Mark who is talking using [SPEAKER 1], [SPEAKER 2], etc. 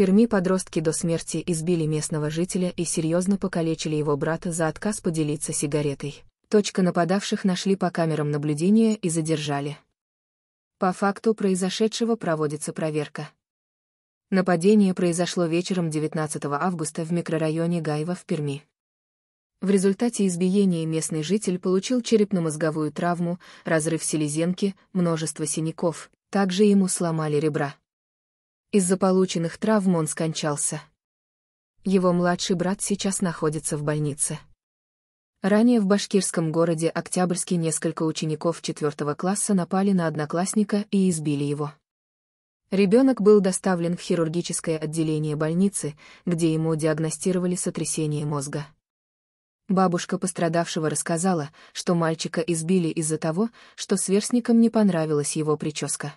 [SPEAKER 1] Перми подростки до смерти избили местного жителя и серьезно покалечили его брата за отказ поделиться сигаретой. Точка нападавших нашли по камерам наблюдения и задержали. По факту произошедшего проводится проверка. Нападение произошло вечером 19 августа в микрорайоне Гаева в Перми. В результате избиения местный житель получил черепно-мозговую травму, разрыв селезенки, множество синяков, также ему сломали ребра. Из-за полученных травм он скончался. Его младший брат сейчас находится в больнице. Ранее в башкирском городе Октябрьске несколько учеников 4 класса напали на одноклассника и избили его. Ребенок был доставлен в хирургическое отделение больницы, где ему диагностировали сотрясение мозга. Бабушка пострадавшего рассказала, что мальчика избили из-за того, что сверстникам не понравилась его прическа.